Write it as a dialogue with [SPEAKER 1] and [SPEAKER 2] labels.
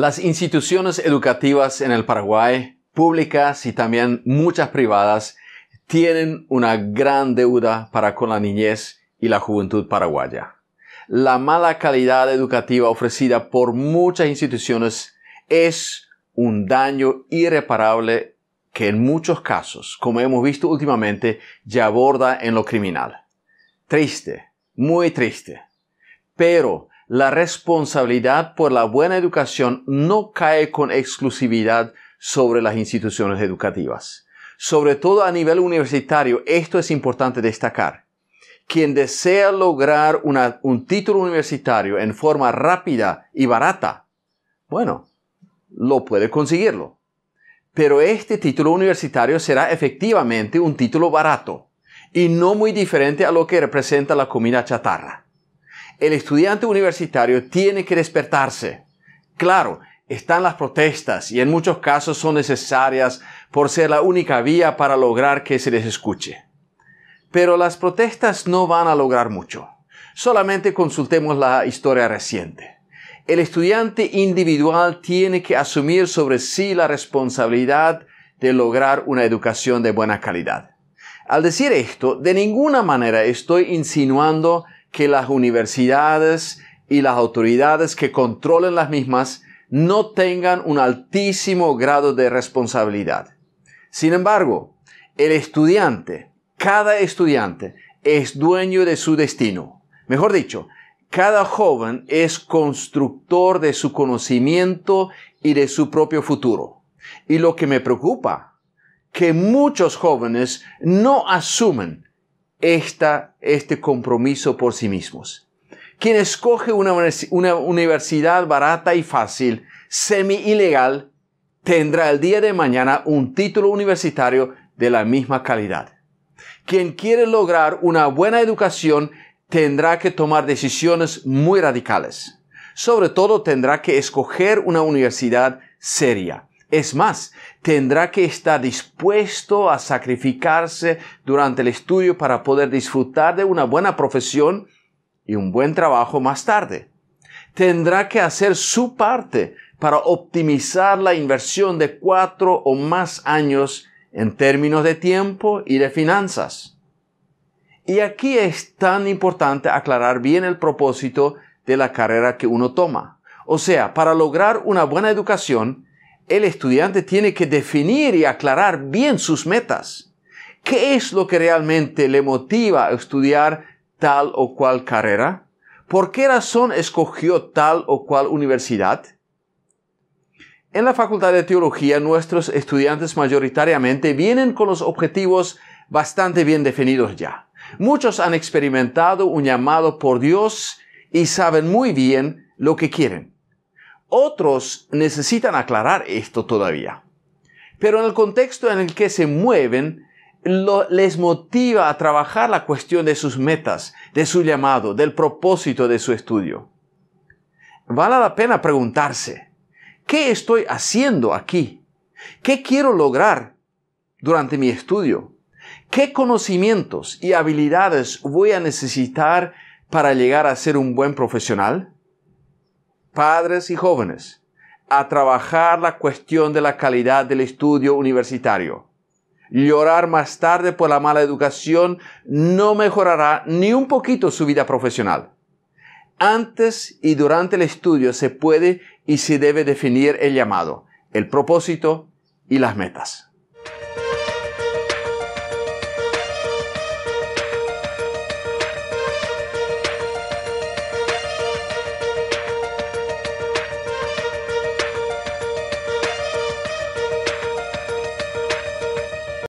[SPEAKER 1] Las instituciones educativas en el Paraguay, públicas y también muchas privadas, tienen una gran deuda para con la niñez y la juventud paraguaya. La mala calidad educativa ofrecida por muchas instituciones es un daño irreparable que en muchos casos, como hemos visto últimamente, ya aborda en lo criminal. Triste, muy triste. Pero la responsabilidad por la buena educación no cae con exclusividad sobre las instituciones educativas. Sobre todo a nivel universitario, esto es importante destacar. Quien desea lograr un título universitario en forma rápida y barata, bueno, lo puede conseguirlo. Pero este título universitario será efectivamente un título barato y no muy diferente a lo que representa la comida chatarra el estudiante universitario tiene que despertarse. Claro, están las protestas y en muchos casos son necesarias por ser la única vía para lograr que se les escuche. Pero las protestas no van a lograr mucho. Solamente consultemos la historia reciente. El estudiante individual tiene que asumir sobre sí la responsabilidad de lograr una educación de buena calidad. Al decir esto, de ninguna manera estoy insinuando que las universidades y las autoridades que controlen las mismas no tengan un altísimo grado de responsabilidad. Sin embargo, el estudiante, cada estudiante, es dueño de su destino. Mejor dicho, cada joven es constructor de su conocimiento y de su propio futuro. Y lo que me preocupa, que muchos jóvenes no asumen esta, este compromiso por sí mismos. Quien escoge una, universidad barata y fácil, semi ilegal, tendrá el día de mañana un título universitario de la misma calidad. Quien quiere lograr una buena educación tendrá que tomar decisiones muy radicales. Sobre todo tendrá que escoger una universidad seria es más, tendrá que estar dispuesto a sacrificarse durante el estudio para poder disfrutar de una buena profesión y un buen trabajo más tarde. Tendrá que hacer su parte para optimizar la inversión de cuatro o más años en términos de tiempo y de finanzas. Y aquí es tan importante aclarar bien el propósito de la carrera que uno toma. O sea, para lograr una buena educación, el estudiante tiene que definir y aclarar bien sus metas. ¿Qué es lo que realmente le motiva a estudiar tal o cual carrera? ¿Por qué razón escogió tal o cual universidad? En la Facultad de Teología nuestros estudiantes mayoritariamente vienen con los objetivos bastante bien definidos ya. Muchos han experimentado un llamado por Dios y saben muy bien lo que quieren. Otros necesitan aclarar esto todavía. Pero en el contexto en el que se mueven, les motiva a trabajar la cuestión de sus metas, de su llamado, del propósito de su estudio. Vale la pena preguntarse, ¿qué estoy haciendo aquí? ¿Qué quiero lograr durante mi estudio? ¿Qué conocimientos y habilidades voy a necesitar para llegar a ser un buen profesional? padres y jóvenes, a trabajar la cuestión de la calidad del estudio universitario. Llorar más tarde por la mala educación no mejorará ni un poquito su vida profesional. Antes y durante el estudio se puede y se debe definir el llamado, el propósito y las metas.